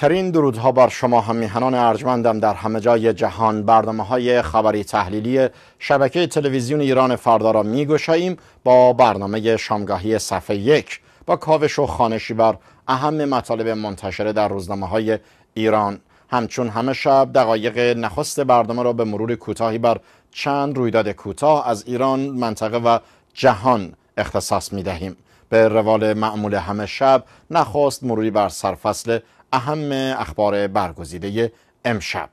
ترین درودها بر شما هم میهنان ارجمندم در همه جای جهان برنامه های خبری تحلیلی شبکه تلویزیون ایران فردا را میگشاییم با برنامه شامگاهی صفحه یک با کاوش و خانشی بر اهم مطالب منتشره در روزنامه های ایران همچون همه شب دقایق نخست برنامه را به مرور کوتاهی بر چند رویداد کوتاه از ایران منطقه و جهان اختصاص می دهیم. به روال معمول همه شب نخست مروری بر سرفصل اهم اخبار برگزیده امشب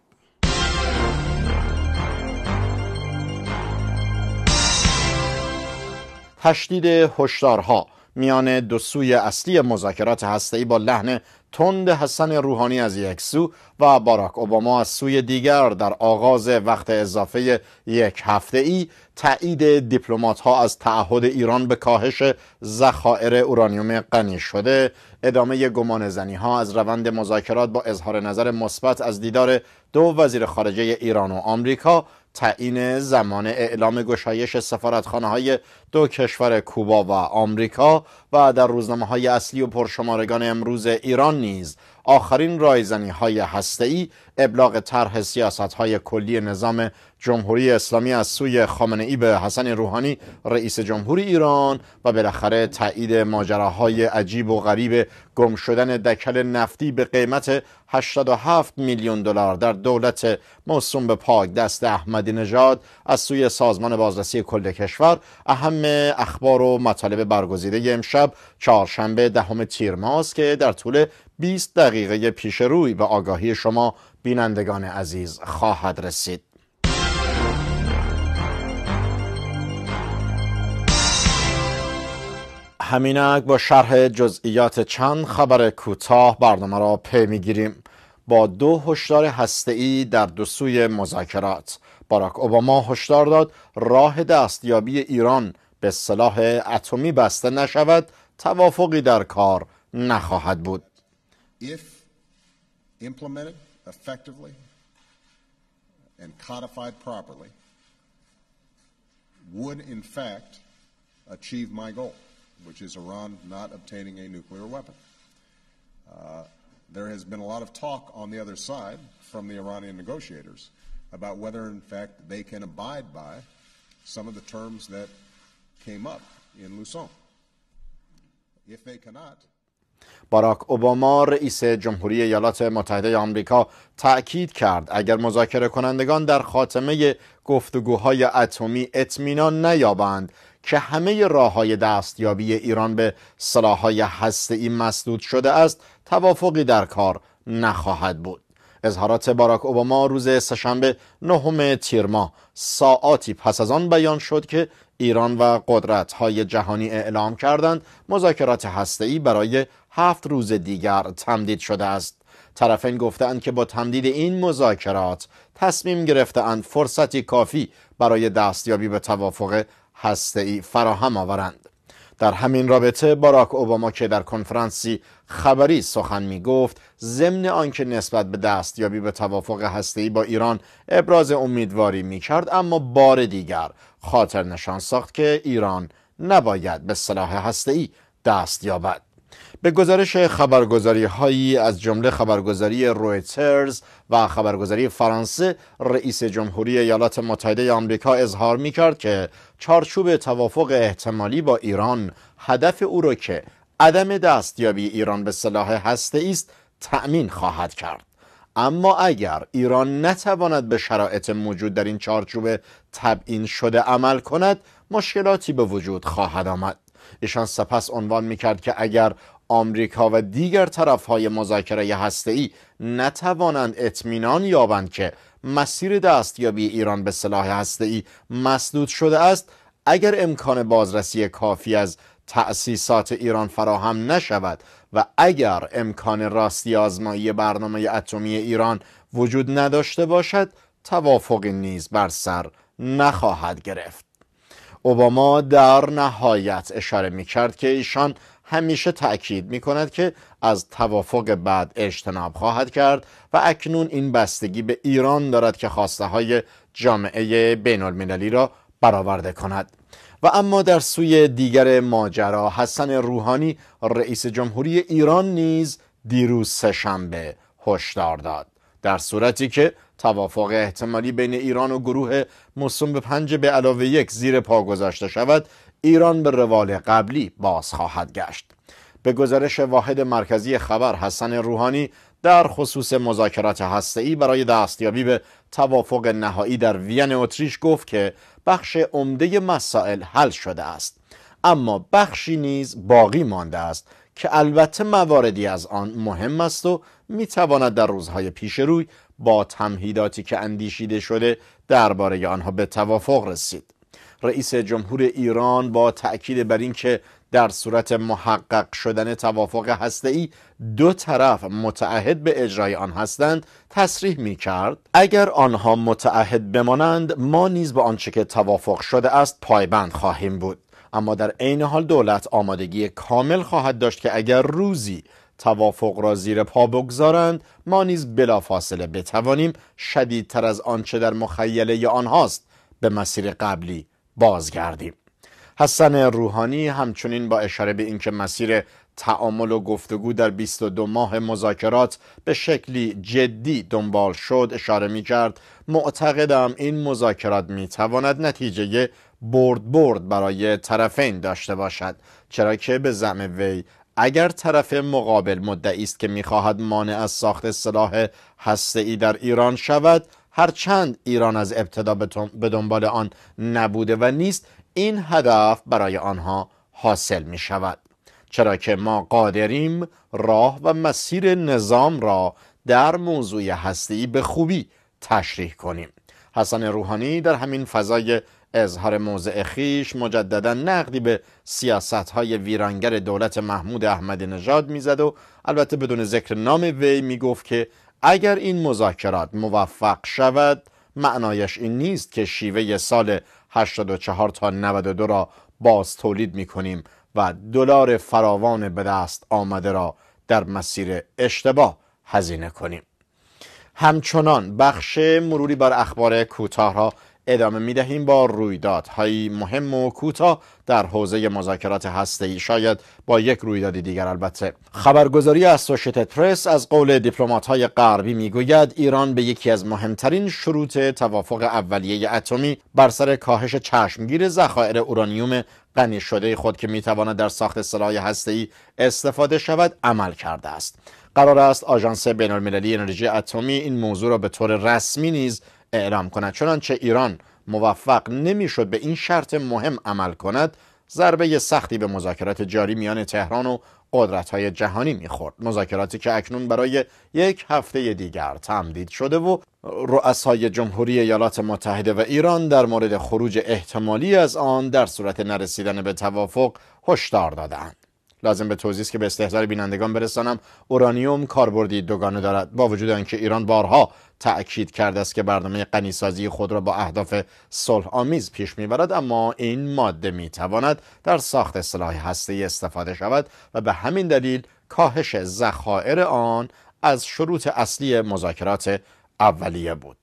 تشدید هشدارها میان دو سوی اصلی مذاکرات هسته‌ای با لحن تند حسن روحانی از یک سو و باراک اوباما از سوی دیگر در آغاز وقت اضافه یک هفته ای تایید دیپلمات ها از تعهد ایران به کاهش ذخایر اورانیوم غنی شده ادامه گمان زنی ها از روند مذاکرات با اظهار نظر مثبت از دیدار دو وزیر خارجه ایران و آمریکا تعیین زمان اعلام گشایش سفارتخانه های دو کشور کوبا و آمریکا و در روزنامه های اصلی و پرشمارگان امروز ایران نیز آخرین رایزنی های هسته ابلاغ طرح سیاست های کلی نظام جمهوری اسلامی از سوی خامنه ای به حسن روحانی رئیس جمهور ایران و بالاخره تایید ماجراهای عجیب و غریب گم شدن دکل نفتی به قیمت 87 میلیون دلار در دولت موسوم به پاک دست احمدی نژاد از سوی سازمان بازرسی کل کشور اهم اخبار و مطالب برگزیده امشب چهارشنبه دهم تیر ماست که در طول 20 دقیقه پیش روی به آگاهی شما بینندگان عزیز خواهد رسید همینک با شرح جزئیات چند خبر کوتاه برنامه را پی میگیریم با دو هشدار هسته‌ای در دو سوی مذاکرات باراک اوباما هشدار داد راه دستیابی ایران به سلاح اتمی بسته نشود توافقی در کار نخواهد بود If which is Iran not obtaining a nuclear weapon. Uh, there has been a lot of talk on the other side from the Iranian negotiators about whether, in fact, they can abide by some of the terms that came up in Luzon. If they cannot, باراک اوباما رئیس جمهوری ایالات متحده آمریکا تأکید کرد اگر مذاکره کنندگان در خاتمه گفتگوهای اتمی اطمینان نیابند که همه راه های دستیابی ایران به سلاح های هسته مسدود شده است توافقی در کار نخواهد بود اظهارات باراک اوباما روز سهشنبه نهم تیر ماه ساعاتی پس از آن بیان شد که ایران و قدرت های جهانی اعلام کردند مذاکرات هسته‌ای برای هفت روز دیگر تمدید شده است طرفین گفتند که با تمدید این مذاکرات تصمیم گرفتند فرصتی کافی برای دستیابی به توافق ای فراهم آورند در همین رابطه باراک اوباما که در کنفرانسی خبری سخن می گفت ضمن آنکه نسبت به دستیابی به توافق ای با ایران ابراز امیدواری می کرد اما بار دیگر خاطر نشان ساخت که ایران نباید به سلاح ای دست یابد به گزارش خبرگزاری هایی از جمله خبرگزاری رویترز و خبرگزاری فرانسه رئیس جمهوری ایالات متحده آمریکا اظهار می کرد که چارچوب توافق احتمالی با ایران هدف او را که عدم دستیابی ایران به سلاح هسته است تأمین خواهد کرد اما اگر ایران نتواند به شرایط موجود در این چارچوب تبعین شده عمل کند مشکلاتی به وجود خواهد آمد ایشان سپس عنوان میکرد که اگر آمریکا و دیگر های مذاکره ای نتوانند اطمینان یابند که مسیر دستیابی ایران به سلاح ای مسدود شده است اگر امکان بازرسی کافی از تأسیسات ایران فراهم نشود و اگر امکان راستی آزمایی برنامه اتمی ایران وجود نداشته باشد توافق نیز بر سر نخواهد گرفت اوباما در نهایت اشاره می کرد که ایشان همیشه تأکید می کند که از توافق بعد اجتناب خواهد کرد و اکنون این بستگی به ایران دارد که خواسته های جامعه بین المللی را برآورده کند و اما در سوی دیگر ماجرا حسن روحانی رئیس جمهوری ایران نیز دیروز سهشنبه هشدار داد در صورتی که توافق احتمالی بین ایران و گروه مصوم به پنج به علاوه یک زیر پا گذاشته شود ایران به روال قبلی باز خواهد گشت به گزارش واحد مرکزی خبر حسن روحانی در خصوص مذاکرات هسته‌ای برای دستیابی به توافق نهایی در وین اتریش گفت که بخش عمده مسائل حل شده است اما بخشی نیز باقی مانده است که البته مواردی از آن مهم است و می تواند در روزهای پیش روی با تمهیداتی که اندیشیده شده درباره آنها به توافق رسید رئیس جمهور ایران با تأکید بر اینکه در صورت محقق شدن توافق ای دو طرف متعهد به اجرای آن هستند تصریح می کرد اگر آنها متعهد بمانند ما نیز به آنچه که توافق شده است پایبند خواهیم بود اما در عین حال دولت آمادگی کامل خواهد داشت که اگر روزی توافق را زیر پا بگذارند ما نیز بلافاصله بتوانیم شدیدتر از آنچه در مخیله آنهاست به مسیر قبلی بازگردیم حسن روحانی همچنین با اشاره به اینکه مسیر تعامل و گفتگو در 22 ماه مذاکرات به شکلی جدی دنبال شد اشاره می کرد معتقدم این مذاکرات می تواند نتیجه برد برد برای طرفین داشته باشد چرا که به زعم وی اگر طرف مقابل مدعی است که میخواهد مانع از ساخت سلاح ای در ایران شود هرچند ایران از ابتدا به دنبال آن نبوده و نیست این هدف برای آنها حاصل می شود چرا که ما قادریم راه و مسیر نظام را در موضوع هستی به خوبی تشریح کنیم حسن روحانی در همین فضای اظهار موضع خیش مجددا نقدی به سیاست های ویرانگر دولت محمود احمد نژاد میزد و البته بدون ذکر نام وی میگفت که اگر این مذاکرات موفق شود معنایش این نیست که شیوه سال 84 تا 92 را باز تولید می کنیم و دلار فراوان به دست آمده را در مسیر اشتباه هزینه کنیم همچنان بخش مروری بر اخبار کوتاه را ادامه می دهیم با رویدادهایی مهم و کوتاه در حوزه مذاکرات ای شاید با یک رویداد دیگر البته خبرگزاری اسوشیتد پرس از قول های غربی میگوید ایران به یکی از مهمترین شروط توافق اولیه اتمی بر سر کاهش چشمگیر ذخایر اورانیوم غنی شده خود که میتواند در ساخت سلاح ای استفاده شود عمل کرده است قرار است آژانس المللی انرژی اتمی این موضوع را به طور رسمی نیز اعلام کند چنانچه ایران موفق نمیشد به این شرط مهم عمل کند ضربه سختی به مذاکرات جاری میان تهران و قدرت های جهانی میخورد مذاکراتی که اکنون برای یک هفته دیگر تمدید شده و رؤسای جمهوری ایالات متحده و ایران در مورد خروج احتمالی از آن در صورت نرسیدن به توافق هشدار دادند لازم به توضیح که به استحضار بینندگان برسانم اورانیوم کاربردی دوگانه دارد با وجود آنکه ایران بارها تأکید کرده است که برنامه قنیسازی خود را با اهداف صلح آمیز پیش میبرد اما این ماده میتواند در ساخت سلاح هسته‌ای استفاده شود و به همین دلیل کاهش ذخایر آن از شروط اصلی مذاکرات اولیه بود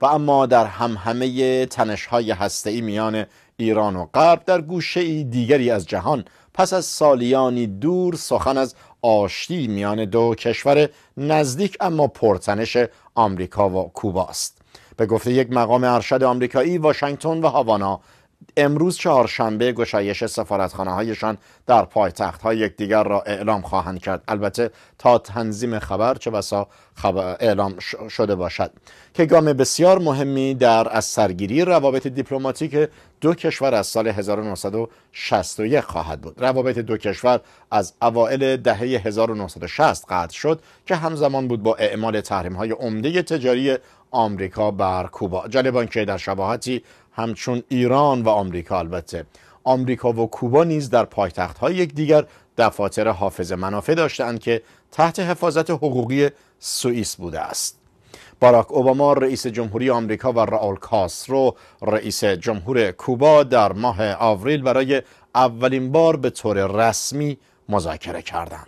و اما در همه تنش های هسته ای میان ایران و غرب در گوشه ای دیگری از جهان پس از سالیانی دور سخن از آشتی میان دو کشور نزدیک اما پرتنش آمریکا و کوبا است به گفته یک مقام ارشد آمریکایی واشنگتن و هاوانا امروز چهارشنبه گشایش سفارتخانه هایشان در پایتخت های یکدیگر را اعلام خواهند کرد البته تا تنظیم خبر چه وسا خبر اعلام شده باشد که گام بسیار مهمی در از سرگیری روابط دیپلماتیک دو کشور از سال 1961 خواهد بود روابط دو کشور از اوائل دهه 1960 قطع شد که همزمان بود با اعمال تحریم های عمده تجاری آمریکا بر کوبا جالبان که در شباهتی همچون ایران و آمریکا البته آمریکا و کوبا نیز در یک یکدیگر دفاتر حافظ منافع داشتند که تحت حفاظت حقوقی سوئیس بوده است باراک اوباما رئیس جمهوری آمریکا و راول کاسترو رئیس جمهور کوبا در ماه آوریل برای اولین بار به طور رسمی مذاکره کردند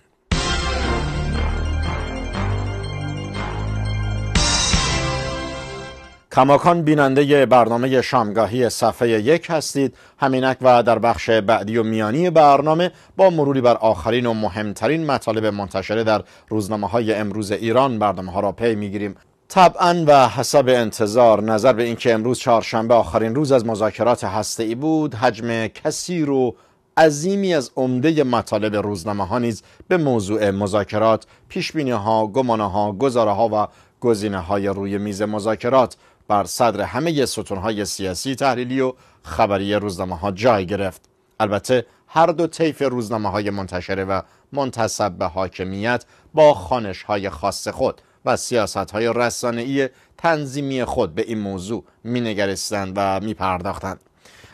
کماکان بیننده برنامه شامگاهی صفحه یک هستید همینک و در بخش بعدی و میانی برنامه با مروری بر آخرین و مهمترین مطالب منتشره در روزنامه های امروز ایران برنامه ها را پی میگیریم طبعا و حسب انتظار نظر به اینکه امروز چهارشنبه آخرین روز از مذاکرات هسته ای بود حجم کسی رو عظیمی از عمده مطالب روزنامه ها نیز به موضوع مذاکرات پیش بینی ها گمانه ها ها و گزینه های روی میز مذاکرات بر صدر همه ستون های سیاسی تحلیلی و خبری روزنامه ها جای گرفت البته هر دو طیف روزنامه های منتشره و منتصب به حاکمیت با خانش های خاص خود و سیاست های ای تنظیمی خود به این موضوع مینگریستند و میپرداختند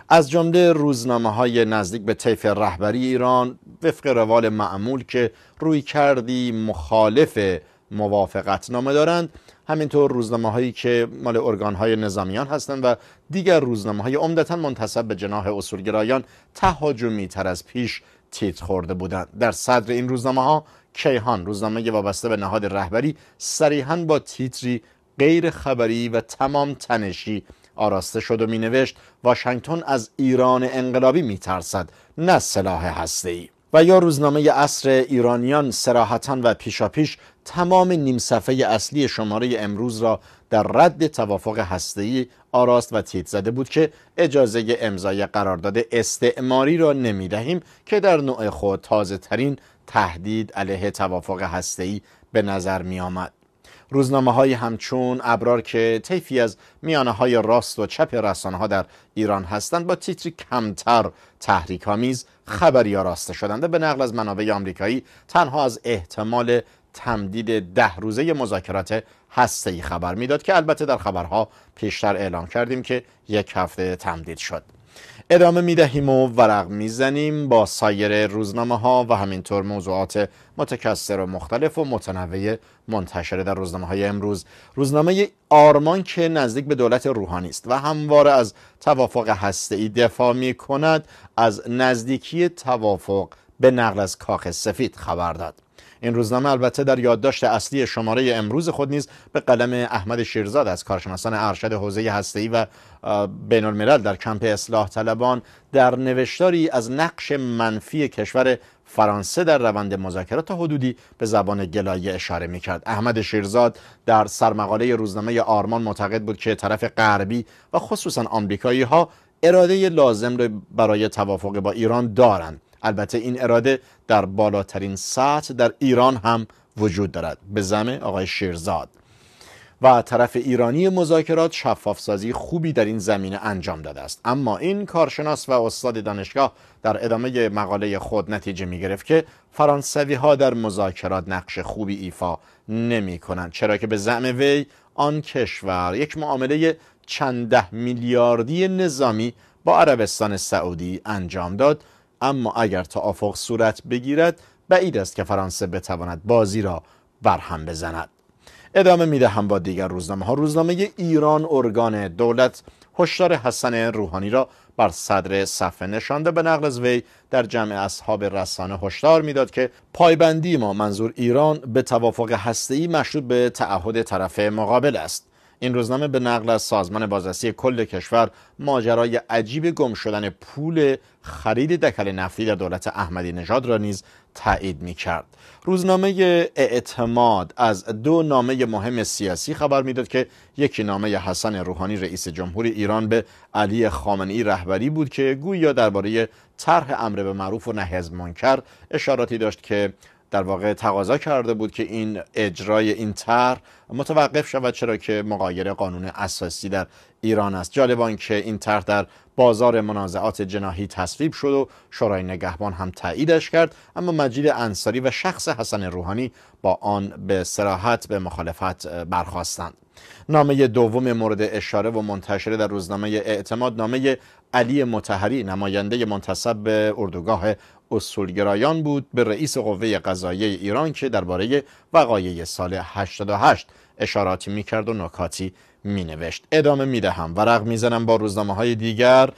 از جمله روزنامه های نزدیک به طیف رهبری ایران وفق روال معمول که روی کردی مخالف موافقت نامه دارند همینطور روزنامه هایی که مال ارگان های نظامیان هستند و دیگر روزنامه های عمدتا منتصب به جناح اصولگرایان تهاجمی تر از پیش تیت خورده بودند در صدر این روزنامه ها کیهان روزنامه وابسته به نهاد رهبری صریحا با تیتری غیر خبری و تمام تنشی آراسته شد و مینوشت واشنگتن از ایران انقلابی میترسد نه سلاح ای و یا روزنامه اصر ایرانیان سراحتا و پیشاپیش تمام نیم صفحه اصلی شماره امروز را در رد توافق هسته‌ای آراست و تیت زده بود که اجازه امضای قرارداد استعماری را نمی دهیم که در نوع خود تازه ترین تهدید علیه توافق هسته‌ای به نظر می آمد. روزنامه های همچون ابرار که طیفی از میانه های راست و چپ رسانه ها در ایران هستند با تیتری کمتر تحریک آمیز خبری ها راسته شدند به نقل از منابع آمریکایی تنها از احتمال تمدید ده روزه مذاکرات هسته ای خبر میداد که البته در خبرها پیشتر اعلام کردیم که یک هفته تمدید شد ادامه می دهیم و ورق می زنیم با سایر روزنامه ها و همینطور موضوعات متکثر و مختلف و متنوع منتشره در روزنامه های امروز روزنامه آرمان که نزدیک به دولت روحانی است و همواره از توافق ای دفاع می کند از نزدیکی توافق به نقل از کاخ سفید خبر داد این روزنامه البته در یادداشت اصلی شماره امروز خود نیز به قلم احمد شیرزاد از کارشناسان ارشد حوزه هسته‌ای و بین الملل در کمپ اصلاح طلبان در نوشتاری از نقش منفی کشور فرانسه در روند مذاکرات تا حدودی به زبان گلایه اشاره می کرد. احمد شیرزاد در سرمقاله روزنامه آرمان معتقد بود که طرف غربی و خصوصا آمریکایی ها اراده لازم را برای توافق با ایران دارند البته این اراده در بالاترین سطح در ایران هم وجود دارد به زمه آقای شیرزاد و طرف ایرانی مذاکرات شفافسازی خوبی در این زمینه انجام داده است اما این کارشناس و استاد دانشگاه در ادامه مقاله خود نتیجه می گرفت که فرانسوی ها در مذاکرات نقش خوبی ایفا نمی کنند چرا که به زعم وی آن کشور یک معامله چند ده میلیاردی نظامی با عربستان سعودی انجام داد اما اگر توافق صورت بگیرد بعید است که فرانسه بتواند بازی را برهم بزند ادامه هم با دیگر روزنامه ها روزنامه ایران ارگان دولت هشدار حسن روحانی را بر صدر صفحه نشانده به نقل از وی در جمع اصحاب رسانه هشدار میداد که پایبندی ما منظور ایران به توافق هسته‌ای مشروط به تعهد طرف مقابل است این روزنامه به نقل از سازمان بازرسی کل کشور ماجرای عجیب گم شدن پول خرید دکل نفتی در دولت احمدی نژاد را نیز تایید می کرد. روزنامه اعتماد از دو نامه مهم سیاسی خبر میداد که یکی نامه حسن روحانی رئیس جمهور ایران به علی خامنه‌ای رهبری بود که گویا درباره طرح امر به معروف و نهی از منکر اشاراتی داشت که در واقع تقاضا کرده بود که این اجرای این طرح متوقف شود چرا که مقایر قانون اساسی در ایران است جالب که این طرح در بازار منازعات جناهی تصویب شد و شورای نگهبان هم تاییدش کرد اما مجید انصاری و شخص حسن روحانی با آن به سراحت به مخالفت برخواستند نامه دوم مورد اشاره و منتشره در روزنامه اعتماد نامه علی متحری نماینده منتصب به اردوگاه اصولگرایان بود به رئیس قوه قضایی ایران که درباره وقایع سال 88 اشاراتی میکرد و نکاتی مینوشت ادامه میدهم ورق میزنم با روزنامه های دیگر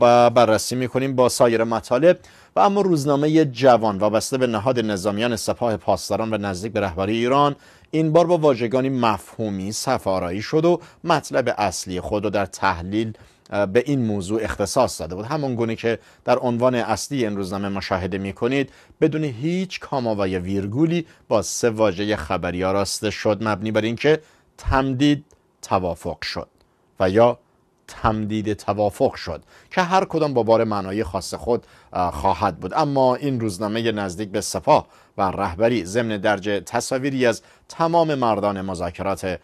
و بررسی میکنیم با سایر مطالب و اما روزنامه جوان وابسته به نهاد نظامیان سپاه پاسداران و نزدیک به رهبری ایران این بار با واژگانی مفهومی سفارایی شد و مطلب اصلی خود را در تحلیل به این موضوع اختصاص داده بود همان گونه که در عنوان اصلی این روزنامه مشاهده می کنید بدون هیچ کاما و یا ویرگولی با سه واژه خبری راسته شد مبنی بر اینکه تمدید توافق شد و یا تمدید توافق شد که هر کدام با بار معنای خاص خود خواهد بود اما این روزنامه نزدیک به سپاه و رهبری ضمن درجه تصاویری از تمام مردان مذاکرات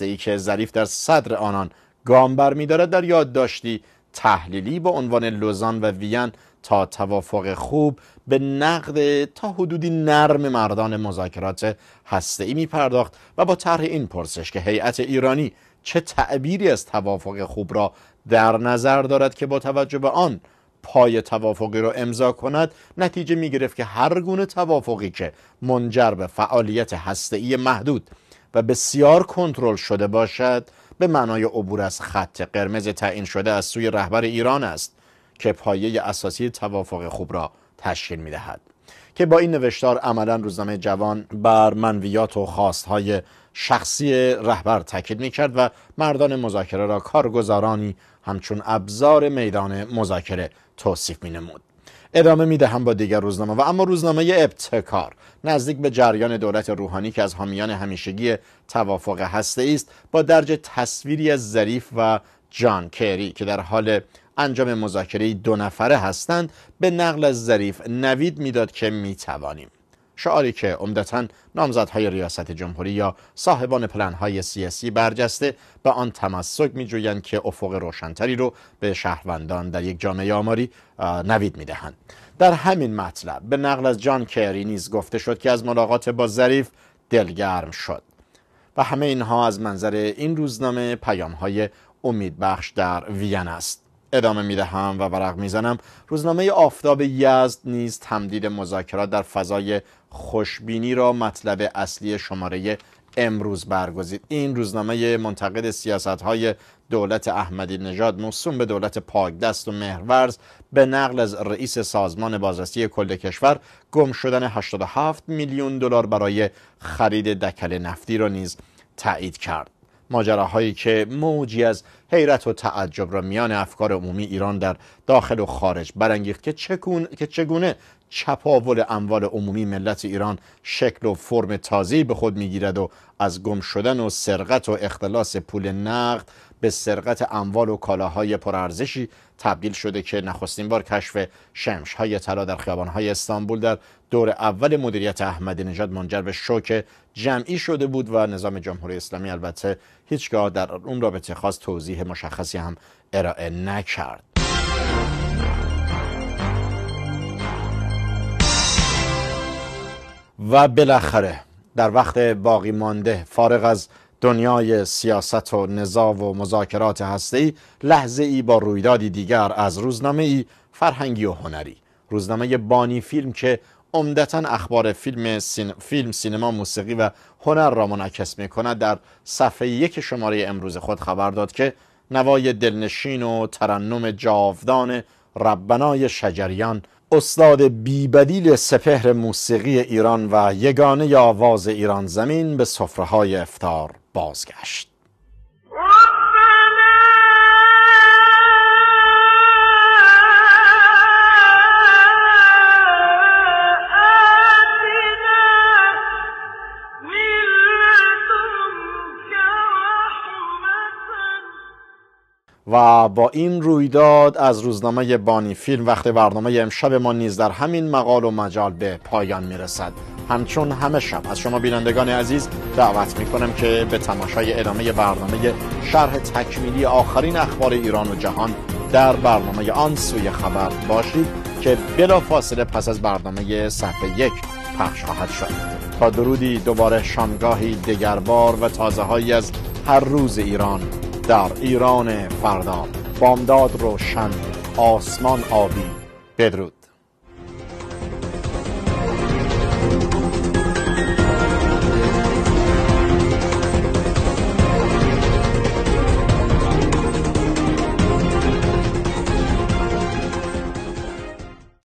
ای که ظریف در صدر آنان گام برمیدارد در یادداشتی تحلیلی با عنوان لوزان و وین تا توافق خوب به نقد تا حدودی نرم مردان مذاکرات ای می پرداخت و با طرح این پرسش که هیئت ایرانی چه تعبیری از توافق خوب را در نظر دارد که با توجه به آن پای توافقی را امضا کند نتیجه می گرفت که هر گونه توافقی که منجر به فعالیت ای محدود و بسیار کنترل شده باشد به معنای عبور از خط قرمز تعیین شده از سوی رهبر ایران است که پایه اساسی توافق خوب را تشکیل می دهد. که با این نوشتار عملا روزنامه جوان بر منویات و خواستهای شخصی رهبر تاکید می کرد و مردان مذاکره را کارگزارانی همچون ابزار میدان مذاکره توصیف می نمود. ادامه هم با دیگر روزنامه و اما روزنامه ابتکار نزدیک به جریان دولت روحانی که از حامیان همیشگی توافق هسته است با درج تصویری از ظریف و جان کری که در حال انجام مذاکره دو نفره هستند به نقل از ظریف نوید میداد که میتوانیم شعاری که عمدتا نامزدهای ریاست جمهوری یا صاحبان پلنهای سیاسی برجسته به آن تمسک میجویند که افق روشنتری رو به شهروندان در یک جامعه آماری نوید میدهند در همین مطلب به نقل از جان کری نیز گفته شد که از ملاقات با ظریف دلگرم شد و همه اینها از منظر این روزنامه پیامهای های امیدبخش در وین است ادامه می دهم و ورق میزنم. زنم روزنامه آفتاب یزد نیز تمدید مذاکرات در فضای خوشبینی را مطلب اصلی شماره امروز برگزید این روزنامه منتقد سیاست های دولت احمدی نژاد موسوم به دولت پاک دست و مهرورز به نقل از رئیس سازمان بازرسی کل کشور گم شدن 87 میلیون دلار برای خرید دکل نفتی را نیز تایید کرد ماجراهایی که موجی از حیرت و تعجب را میان افکار عمومی ایران در داخل و خارج برانگیخت که, که چگونه چپاول اموال عمومی ملت ایران شکل و فرم تازی به خود میگیرد و از گم شدن و سرقت و اختلاس پول نقد به سرقت اموال و کالاهای پرارزشی تبدیل شده که نخستین بار کشف شمش های طلا در خیابان های استانبول در دور اول مدیریت احمدی نژاد منجر به شوک جمعی شده بود و نظام جمهوری اسلامی البته هیچگاه در اون رابطه خاص توضیح مشخصی هم ارائه نکرد و بالاخره در وقت باقی مانده فارغ از دنیای سیاست و نزاع و مذاکرات هستی لحظه ای با رویدادی دیگر از روزنامه ای فرهنگی و هنری روزنامه بانی فیلم که عمدتا اخبار فیلم, فیلم سینما موسیقی و هنر را منعکس می کند در صفحه یک شماره امروز خود خبر داد که نوای دلنشین و ترنم جاودان ربنای شجریان استاد بیبدیل سپهر موسیقی ایران و یگانه آواز ایران زمین به صفرهای افتار بازگشت و با این رویداد از روزنامه بانی فیلم وقت برنامه امشب ما نیز در همین مقال و مجال به پایان میرسد همچون همه شب از شما بینندگان عزیز دعوت میکنم که به تماشای ادامه برنامه شرح تکمیلی آخرین اخبار ایران و جهان در برنامه آن سوی خبر باشید که بلا فاصله پس از برنامه صفحه یک پخش خواهد شد تا درودی دوباره شامگاهی دگربار و تازه هایی از هر روز ایران در ایران فردا بامداد روشن آسمان آبی بدرود